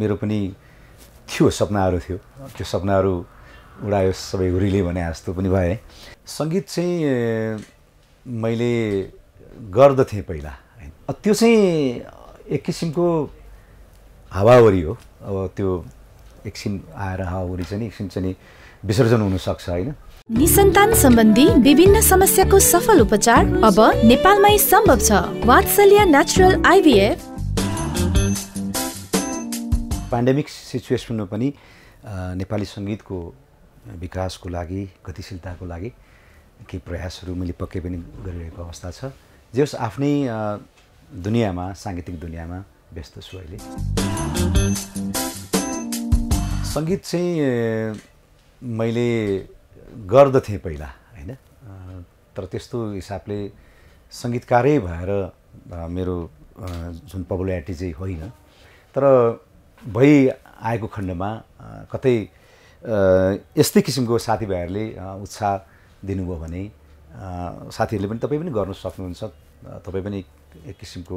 मेरो पनि थियो सपनाहरू थियो त्यो सपनाहरू उडायो सबै उरिले भने जस्तो पनि भए सङ्गीत चाहिँ मैले गर्दथेँ पहिला त्यो चाहिँ एक किसिमको हावावरी हो अब त्यो एकछिन आएर हावावरी चाहिँ एकछिन चाहिँ विसर्जन हुनसक्छ होइन निसन्तान सम्बन्धी विभिन्न समस्याको सफल उपचार अब नेपालमै सम्भव छ वात्सल्य नेचुरल आइभीएफ पेन्डेमिक सिचुएसनमा पनि नेपाली सङ्गीतको विकासको लागि गतिशीलताको लागि केही प्रयासहरू मैले पक्कै पनि गरिरहेको अवस्था छ जे होस् आफ्नै दुनियाँमा साङ्गीतिक दुनियाँमा व्यस्त छु अहिले सङ्गीत चाहिँ मैले गर्दथेँ पहिला होइन तर त्यस्तो हिसाबले सङ्गीतकारै भएर मेरो जुन पपुल्यारिटी चाहिँ होइन तर आएको खण्डमा कतै यस्तै किसिमको साथीभाइहरूले उत्साह दिनुभयो भने साथीहरूले पनि तपाईँ पनि गर्नु सक्नुहुन्छ तपाईँ पनि एक किसिमको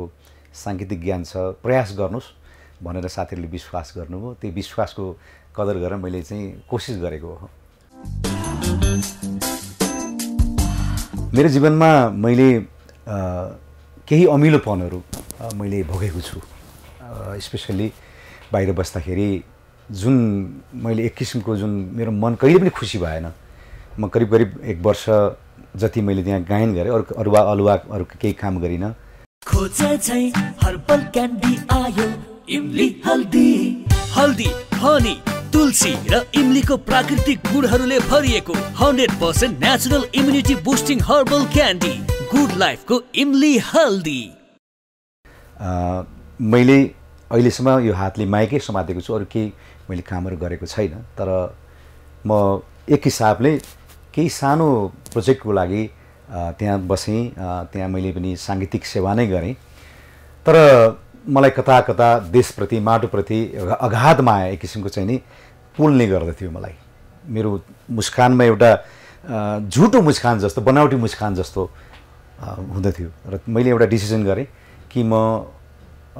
साङ्गीतिक ज्ञान छ प्रयास गर्नुहोस् भनेर साथीहरूले विश्वास गर्नुभयो त्यो विश्वासको कदर गरेर मैले चाहिँ कोसिस गरेको हो मेरो जीवनमा मैले केही अमिलोपनहरू मैले भोगेको छु स्पेसल्ली बाहिर बस्दाखेरि जुन मैले एक किसिमको जुन मेरो मन कहिले पनि खुसी भएन म करिब करिब एक वर्ष जति मैले त्यहाँ गायन गरेँ अरू अरूवा अलुवा अरू केही काम गरिनँ तुलसी र इमलीको प्राकृतिक गुणहरूले भरिएको hundred percent natural immunity boosting herbal candy good लाइफको इमली हल्दी मैले अहिलेसम्म यो हातले माइकै समातेको छु अरू केही मैले कामहरू गरेको छैन तर म एक हिसाबले केही सानो प्रोजेक्टको लागि त्यहाँ बसेँ त्यहाँ मैले पनि साङ्गीतिक सेवा नै गरेँ तर मलाई कता कता देशप्रति माटोप्रति अगाध माया एक किसिमको चाहिँ नि पुल्ने गर्दथ्यो मलाई मेरो मुस्कानमा एउटा झुटो मुस्कान जस्तो बनावटी मुस्कान जस्तो हुँदथ्यो र मैले एउटा डिसिजन गरेँ कि म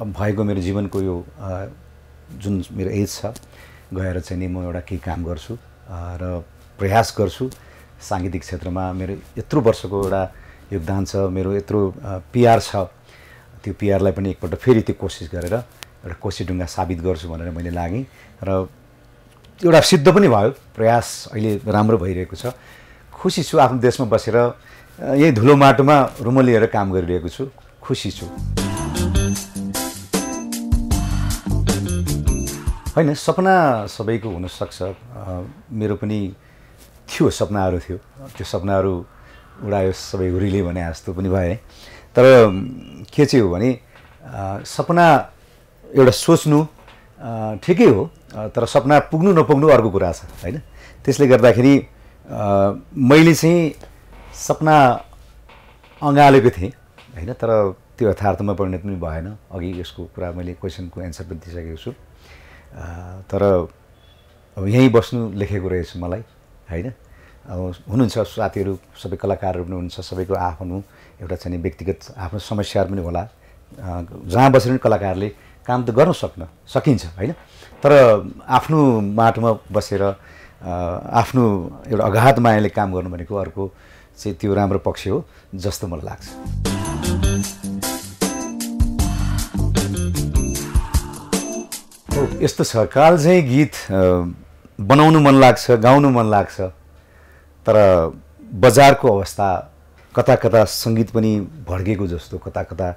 भएको मेरो जीवनको यो जुन मेरो एज छ गएर चाहिँ नि म एउटा केही काम गर्छु र प्रयास गर्छु साङ्गीतिक क्षेत्रमा मेरो यत्रो वर्षको एउटा योगदान छ मेरो यत्रो पिआर छ त्यो पिआरलाई पनि एकपल्ट फेरि त्यो कोसिस गरेर एउटा कोसी ढुङ्गा साबित गर्छु भनेर मैले लागेँ र एउटा सिद्ध पनि भयो प्रयास अहिले राम्रो भइरहेको छ खुसी छु आफ्नो देशमा बसेर यही धुलो माटोमा रुमलिएर काम गरिरहेको छु खुसी छु होइन सपना सबैको हुनसक्छ मेरो पनि थियो सपनाहरू थियो त्यो सपनाहरू उडायो सबै उरिले भने जस्तो पनि भए तर के चाहिँ हो भने सपना एउटा सोच्नु ठिकै हो तर सपना पुग्नु नपुग्नु अर्को कुरा छ होइन त्यसले गर्दाखेरि मैले चाहिँ सपना अँगालेको थिएँ होइन तर त्यो यथार्थमा परिणत पनि भएन अघि यसको कुरा मैले क्वेसनको एन्सर पनि दिइसकेको छु तर अब यहीँ बस्नु लेखेको रहेछ मलाई होइन अब हुनुहुन्छ साथीहरू सबै कलाकारहरू पनि हुनुहुन्छ सबैको आफ्नो एउटा चाहिँ व्यक्तिगत आफ्नो समस्याहरू पनि होला जहाँ बसेर पनि कलाकारले काम त गर्न सक्न सकिन्छ होइन तर आफ्नो माटोमा बसेर आफ्नो एउटा अगाध मायाले काम गर्नु भनेको अर्को चाहिँ त्यो राम्रो पक्ष हो जस्तो मलाई लाग्छ यस्तो छ काल चाहिँ गीत बनाउनु मन लाग्छ गाउनु मन लाग्छ तर बजारको अवस्था कता कता सङ्गीत पनि भड्केको जस्तो कता कता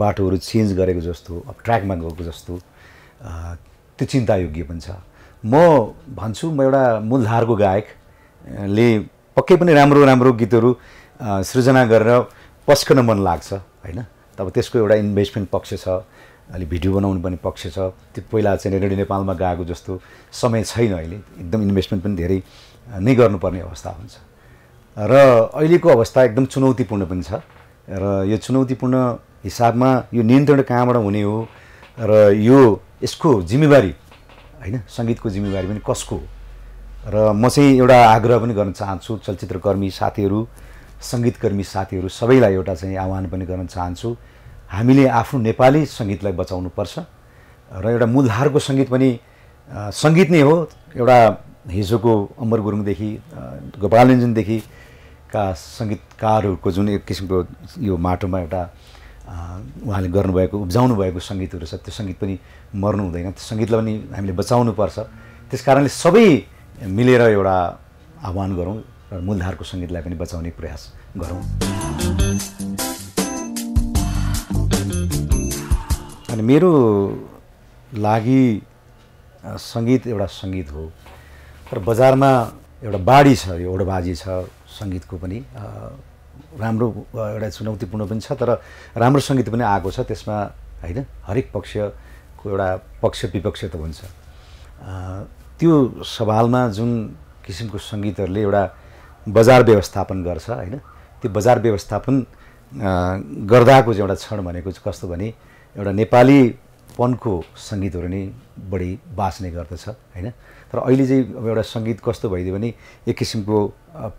बाटोहरू चेन्ज गरेको जस्तो अब ट्र्याकमा गएको जस्तो त्यो चिन्तायोग्य पनि छ म भन्छु म एउटा मूलधारको गायकले पक्कै पनि राम्रो राम्रो गीतहरू सृजना गरेर पस्कन मन लाग्छ होइन तब त्यसको एउटा इन्भेस्टमेन्ट पक्ष छ अलिक भिडियो बनाउनु पनि पक्ष छ त्यो पहिला चाहिँ रेडियो नेपालमा गएको जस्तो समय छैन अहिले एकदम इन्भेस्टमेन्ट पनि धेरै नै गर्नुपर्ने अवस्था हुन्छ र अहिलेको अवस्था एकदम चुनौतीपूर्ण पनि छ र यो चुनौतीपूर्ण हिसाबमा यो नियन्त्रण कहाँबाट हुने हो र यो यसको जिम्मेवारी होइन सङ्गीतको जिम्मेवारी पनि कसको हो र म चाहिँ एउटा आग्रह पनि गर्न चाहन्छु चलचित्रकर्मी साथीहरू सङ्गीतकर्मी साथीहरू सबैलाई एउटा चाहिँ आह्वान पनि गर्न चाहन्छु हामीले आफ्नो नेपाली सङ्गीतलाई पर्छ र एउटा मूलधारको सङ्गीत पनि सङ्गीत नै हो एउटा हिजोको अमर गुरुङदेखि गोपाल रञ्जनदेखि का सङ्गीतकारहरूको जुन एक किसिमको यो माटोमा एउटा उहाँले गर्नुभएको उब्जाउनु भएको सङ्गीतहरू छ त्यो सङ्गीत पनि मर्नु हुँदैन त्यो सङ्गीतलाई पनि हामीले बचाउनुपर्छ त्यस कारणले सबै मिलेर एउटा आह्वान गरौँ र मूलधारको सङ्गीतलाई पनि बचाउने प्रयास गरौँ अनि मेरो लागि सङ्गीत एउटा सङ्गीत हो तर बजारमा एउटा बाढी छ यो ओडबाजी छ सङ्गीतको पनि राम्रो एउटा चुनौतीपूर्ण पनि छ तर राम्रो सङ्गीत पनि आएको छ त्यसमा होइन हरेक पक्षको एउटा पक्ष विपक्ष त हुन्छ त्यो सवालमा जुन किसिमको सङ्गीतहरूले एउटा बजार व्यवस्थापन गर्छ होइन त्यो बजार व्यवस्थापन गर्दाको चाहिँ एउटा क्षण भनेको चाहिँ कस्तो भने एउटा नेपालीपनको सङ्गीतहरू नै बढी बाँच्ने गर्दछ होइन तर अहिले चाहिँ अब एउटा सङ्गीत कस्तो भइदियो भने एक किसिमको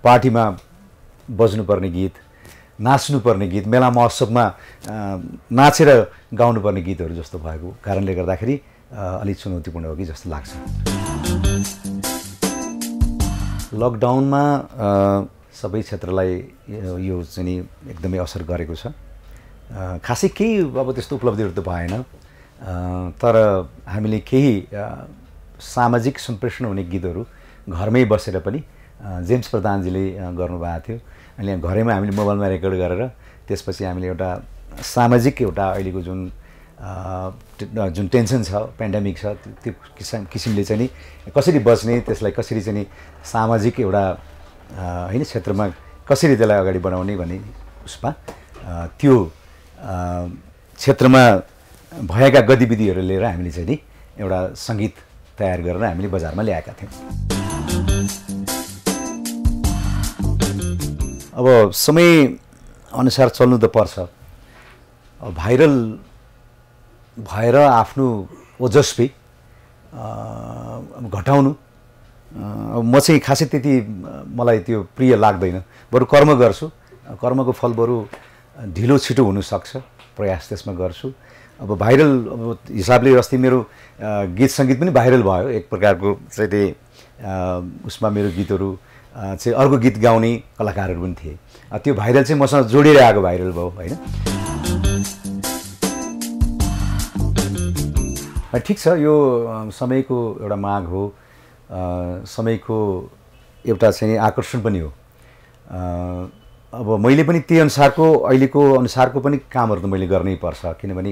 पार्टीमा बज्नुपर्ने गीत नाच्नुपर्ने गीत मेला महोत्सवमा नाचेर गाउनुपर्ने गीतहरू जस्तो भएको कारणले गर्दाखेरि अलिक चुनौतीपूर्ण हो कि जस्तो लाग्छ लकडाउनमा सबै क्षेत्रलाई यो चाहिँ एकदमै असर गरेको छ खासै केही अब त्यस्तो उपलब्धिहरू त भएन तर हामीले केही सामाजिक सम्प्रेषण हुने गीतहरू घरमै बसेर पनि जेम्स प्रधानजीले गर्नुभएको थियो अनि घरैमा हामीले मोबाइलमा रेकर्ड गरेर त्यसपछि हामीले एउटा सामाजिक एउटा अहिलेको जुन जुन टेन्सन छ पेन्डामिक छ त्यो किसिम किसिमले चाहिँ नि कसरी बच्ने त्यसलाई कसरी चाहिँ नि सामाजिक एउटा होइन क्षेत्रमा कसरी त्यसलाई अगाडि बढाउने भन्ने उसमा त्यो क्षेत्रमा भएका गतिविधिहरू लिएर हामीले चाहिँ नि एउटा सङ्गीत तयार गरेर हामीले बजारमा ल्याएका थियौँ अब समय अनुसार चल्नु त पर्छ भाइरल भएर आफ्नो ओजस्वी घटाउनु म चाहिँ खासै त्यति मलाई त्यो प्रिय लाग्दैन बरु कर्म गर्छु कर्मको फल बरु ढिलो छिटो हुनसक्छ प्रयास त्यसमा गर्छु अब भाइरल अब हिसाबले अस्ति मेरो गीत सङ्गीत पनि भाइरल भयो एक प्रकारको चाहिँ त्यही उसमा मेरो गीतहरू चाहिँ अर्को गीत गाउने कलाकारहरू पनि थिए त्यो भाइरल चाहिँ मसँग जोडेर आएको भाइरल भयो होइन ठिक छ यो समयको एउटा माग हो समयको एउटा चाहिँ आकर्षण पनि हो अब मैले पनि त्यही अनुसारको अहिलेको अनुसारको पनि कामहरू त मैले गर्नै पर्छ किनभने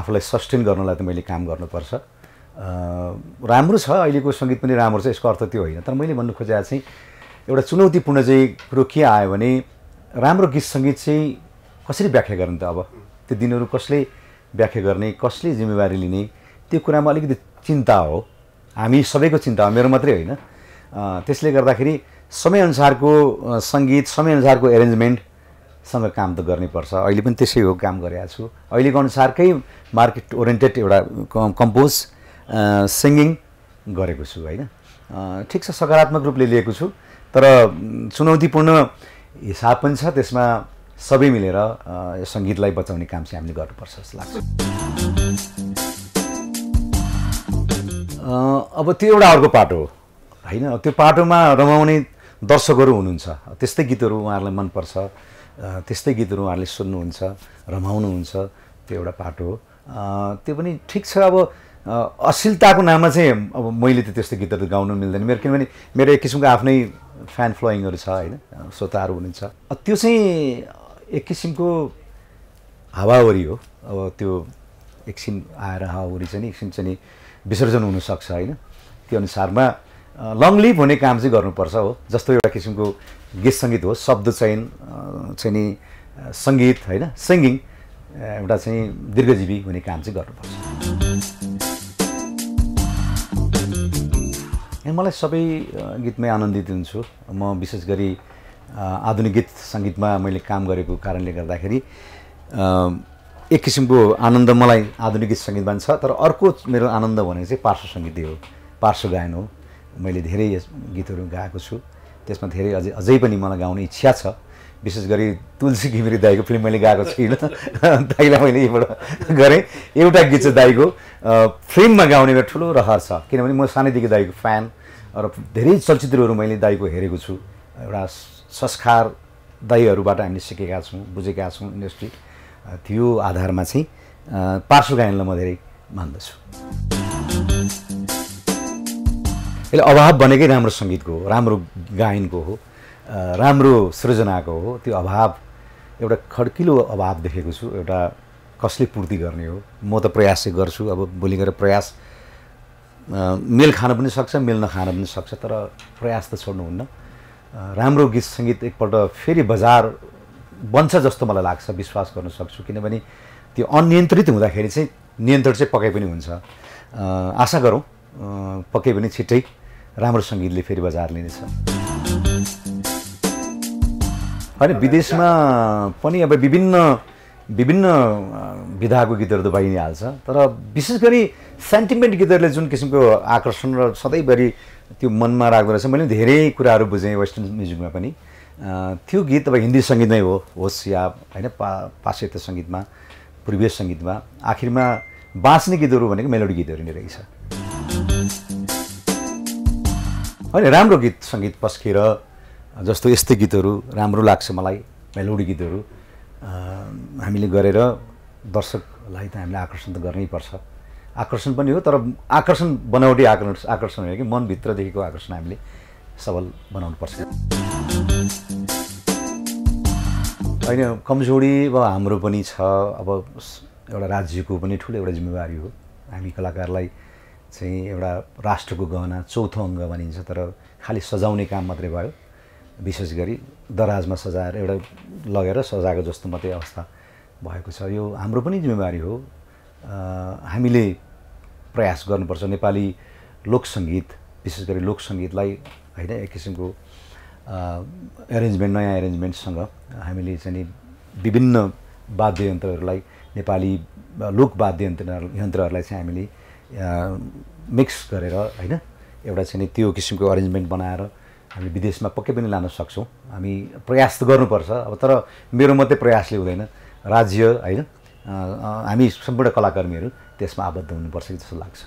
आफूलाई सस्टेन गर्नलाई त मैले काम गर्नुपर्छ राम्रो छ अहिलेको सङ्गीत पनि राम्रो छ यसको अर्थ त्यो होइन तर मैले भन्नु खोजेको चाहिँ एउटा चुनौतीपूर्ण चाहिँ कुरो के आयो भने राम्रो गीत सङ्गीत चाहिँ कसरी व्याख्या गर्ने त अब त्यो दिनहरू कसले व्याख्या गर्ने कसले जिम्मेवारी लिने त्यो कुरामा अलिकति चिन्ता हो हामी सबैको चिन्ता हो मेरो मात्रै होइन त्यसले गर्दाखेरि समयअनुसारको सङ्गीत समयअनुसारको एरेन्जमेन्टसँग काम त गर्नैपर्छ अहिले पनि त्यसै हो काम गरिरहेको छु अहिलेको अनुसारकै मार्केट ओरिएन्टेड एउटा कम्पोज सिङ्गिङ गरेको छु होइन ठिक छ सकारात्मक रूपले लिएको छु तर चुनौतीपूर्ण हिसाब पनि छ त्यसमा सबै मिलेर यो सङ्गीतलाई बचाउने काम चाहिँ हामीले गर्नुपर्छ जस्तो लाग्छ अब त्यो एउटा अर्को पाटो हो होइन त्यो पाटोमा रमाउने दर्शकहरू हुनुहुन्छ त्यस्तै गीतहरू उहाँहरूलाई मनपर्छ त्यस्तै गीतहरू उहाँहरूले सुन्नुहुन्छ रमाउनुहुन्छ त्यो एउटा पाठ हो त्यो पनि ठिक छ अब अश्लीलताको नाममा चाहिँ अब मैले त त्यस्तो गीतहरू गाउनु मिल्दैन मेरो किनभने मेरो एक किसिमको आफ्नै फ्यान फ्लोइङहरू छ होइन श्रोताहरू हुनुहुन्छ त्यो चाहिँ एक किसिमको हावावरी हो अब त्यो एकछिन आएर हावावरी चाहिँ एकछिन चाहिँ विसर्जन हुनसक्छ होइन त्यो अनुसारमा लङ लिभ हुने काम चाहिँ गर्नुपर्छ हो जस्तो एउटा किसिमको गीत सङ्गीत हो शब्द चयन चाहिँ नि सङ्गीत होइन सिङ्गिङ एउटा चाहिँ दीर्घजीवी हुने काम चाहिँ गर्नुपर्छ मलाई सबै गीतमै आनन्दित हुन्छु म विशेष गरी आधुनिक गीत सङ्गीतमा मैले काम गरेको कारणले गर्दाखेरि एक किसिमको आनन्द मलाई आधुनिक गीत सङ्गीतमा छ तर अर्को मेरो आनन्द भनेको चाहिँ पार्श्व सङ्गीतै हो पार्श्व गायन हो मैले धेरै यस गीतहरू गाएको छु त्यसमा धेरै अझै अझै पनि मलाई गाउने इच्छा छ विशेष गरी तुलसी घिमिरे दाईको फिल्म मैले गाएको छुइनँ दाईलाई मैले यहीँबाट गरेँ एउटा गीत चाहिँ दाईको फिल्ममा गाउने मेरो ठुलो रहर छ किनभने म सानैदेखि दाईको फ्यान र धेरै चलचित्रहरू मैले दाईको हेरेको छु एउटा संस्कार दाईहरूबाट हामीले सिकेका छौँ बुझेका छौँ इन्डस्ट्री त्यो आधारमा चाहिँ पार्श्व गायनलाई म धेरै मान्दछु यसले अभाव भनेकै राम्रो सङ्गीतको हो राम्रो गायनको हो राम्रो सृजनाको हो त्यो अभाव एउटा खड्किलो अभाव देखेको छु एउटा कसले पूर्ति गर्ने हो म त प्रयास चाहिँ गर्छु अब भोलि गएर प्रयास मेल खान पनि सक्छ मेल नखान पनि सक्छ तर प्रयास त छोड्नुहुन्न राम्रो गीत सङ्गीत एकपल्ट फेरि बजार बन्छ जस्तो मलाई लाग्छ विश्वास गर्न सक्छु किनभने त्यो अनियन्त्रित हुँदाखेरि चाहिँ नियन्त्रण चाहिँ पक्कै पनि हुन्छ आशा गरौँ पक्कै पनि छिट्टै राम्रो सङ्गीतले फेरि बजार लिनेछ अनि विदेशमा पनि अब विभिन्न विभिन्न विधाको गीतहरू त भइ नै हाल्छ तर विशेष गरी सेन्टिमेन्ट गीतहरूले जुन किसिमको आकर्षण र सधैँभरि त्यो मनमा राख्दो रहेछ मैले धेरै कुराहरू बुझेँ वेस्टर्न म्युजिकमा पनि त्यो गीत अब हिन्दी सङ्गीत नै हो होस् या होइन पा पाश्चात्य सङ्गीतमा पूर्वीय सङ्गीतमा आखिरमा बाँच्ने गीतहरू भनेको मेलोडी गीतहरू नै रहेछ होइन राम्रो गीत सङ्गीत पस्केर जस्तो यस्तै गीतहरू राम्रो लाग्छ मलाई मेलोडी गीतहरू हामीले गरेर दर्शकलाई त हामीले आकर्षण त गर्नैपर्छ आकर्षण पनि हो तर आकर्षण बनावटी आकर्षण आकर्षण हो कि मनभित्रदेखिको आकर्षण हामीले सबल बनाउनु पर्छ होइन कमजोरी अब हाम्रो पनि छ अब एउटा राज्यको पनि ठुलो एउटा जिम्मेवारी हो हामी कलाकारलाई चाहिँ एउटा राष्ट्रको गहना चौथो अङ्ग भनिन्छ तर खालि सजाउने काम मात्रै भयो विशेष गरी दराजमा सजाएर एउटा लगेर सजाएको जस्तो मात्रै अवस्था भएको छ यो हाम्रो पनि जिम्मेवारी हो हामीले प्रयास गर्नुपर्छ नेपाली लोकसङ्गीत विशेष गरी लोकसङ्गीतलाई होइन एक किसिमको एरेन्जमेन्ट नयाँ एरेन्जमेन्टसँग हामीले चाहिँ विभिन्न वाद्ययन्त्रहरूलाई नेपाली लोक वाद्ययन्त्र यन्त्रहरूलाई चाहिँ हामीले मिक्स गरेर होइन एउटा चाहिँ त्यो किसिमको अरेन्जमेन्ट बनाएर हामी विदेशमा पक्कै पनि लान सक्छौँ हामी प्रयास त गर्नुपर्छ अब तर मेरो मात्रै प्रयासले हुँदैन राज्य होइन हामी सम्पूर्ण कलाकर्मीहरू त्यसमा आबद्ध हुनुपर्छ कि जस्तो लाग्छ